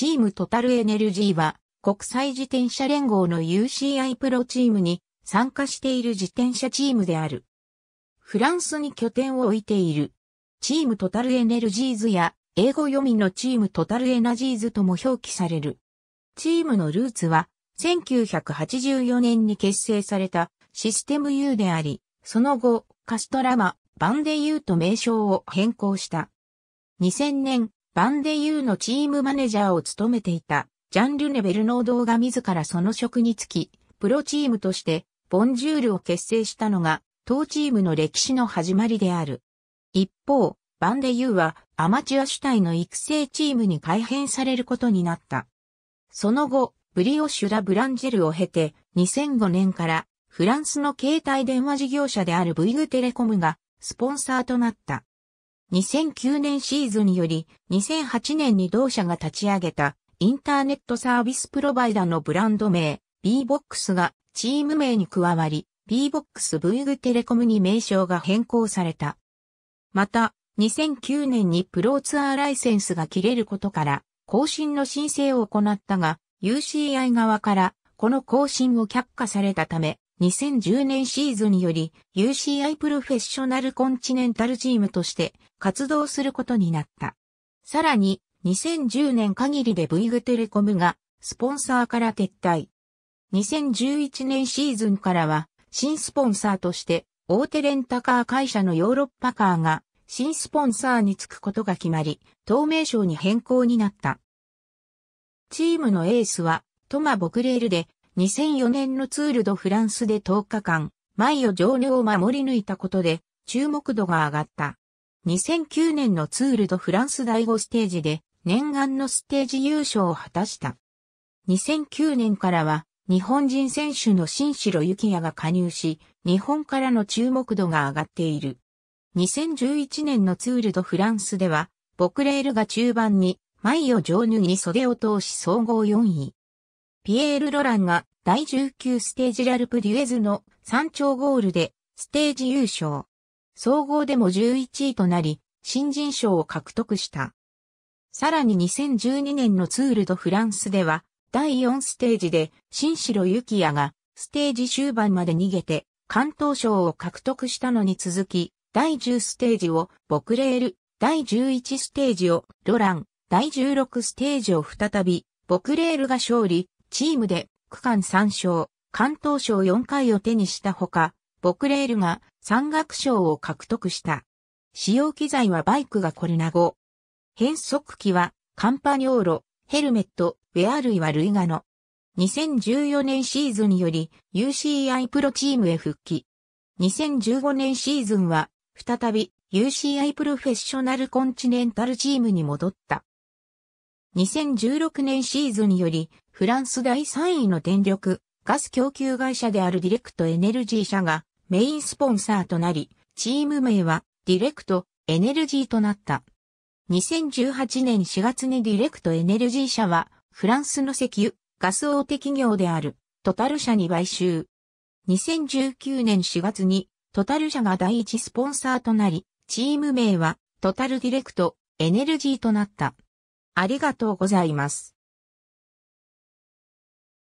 チームトタルエネルギーは国際自転車連合の UCI プロチームに参加している自転車チームである。フランスに拠点を置いている。チームトタルエネルギーズや英語読みのチームトタルエナジーズとも表記される。チームのルーツは1984年に結成されたシステム U であり、その後カストラマ、バンデ U と名称を変更した。2000年、バンデユーのチームマネジャーを務めていた、ジャン・ルネ・ベルノードが自らその職につき、プロチームとして、ボンジュールを結成したのが、当チームの歴史の始まりである。一方、バンデユーはアマチュア主体の育成チームに改編されることになった。その後、ブリオシュラ・ブランジェルを経て、2005年からフランスの携帯電話事業者であるブイグテレコムがスポンサーとなった。2009年シーズンより2008年に同社が立ち上げたインターネットサービスプロバイダのブランド名 Bbox がチーム名に加わり Bbox ブイグテレコムに名称が変更された。また2009年にプロツアーライセンスが切れることから更新の申請を行ったが UCI 側からこの更新を却下されたため2010年シーズンにより UCI プロフェッショナルコンチネンタルチームとして活動することになった。さらに2010年限りで V グテレコムがスポンサーから撤退。2011年シーズンからは新スポンサーとして大手レンタカー会社のヨーロッパカーが新スポンサーにつくことが決まり、透明賞に変更になった。チームのエースはトマ・ボクレールで2004年のツールドフランスで10日間、前を上流を守り抜いたことで、注目度が上がった。2009年のツールドフランス第5ステージで、念願のステージ優勝を果たした。2009年からは、日本人選手の新城幸也が加入し、日本からの注目度が上がっている。2011年のツールドフランスでは、ボクレールが中盤に、マイを上脱に袖を通し総合4位。ピエール・ロランが第19ステージラルプデュエズの山頂ゴールでステージ優勝。総合でも11位となり、新人賞を獲得した。さらに2012年のツールドフランスでは、第4ステージで新城幸也がステージ終盤まで逃げて関東賞を獲得したのに続き、第10ステージをボクレール、第11ステージをロラン、第16ステージを再び、ボクレールが勝利、チームで区間3勝、関東賞4回を手にしたほか、ボクレールが山岳賞を獲得した。使用機材はバイクがコルナ語。変速機はカンパニョーロ、ヘルメット、ウェア類はルイガノ。2014年シーズンにより UCI プロチームへ復帰。2015年シーズンは再び UCI プロフェッショナルコンチネンタルチームに戻った。2016年シーズンより、フランス第3位の電力、ガス供給会社であるディレクトエネルギー社がメインスポンサーとなり、チーム名はディレクトエネルギーとなった。2018年4月にディレクトエネルギー社は、フランスの石油、ガス大手企業である、トタル社に買収。2019年4月に、トタル社が第一スポンサーとなり、チーム名は、トタルディレクト、エネルギーとなった。ありがとうございます。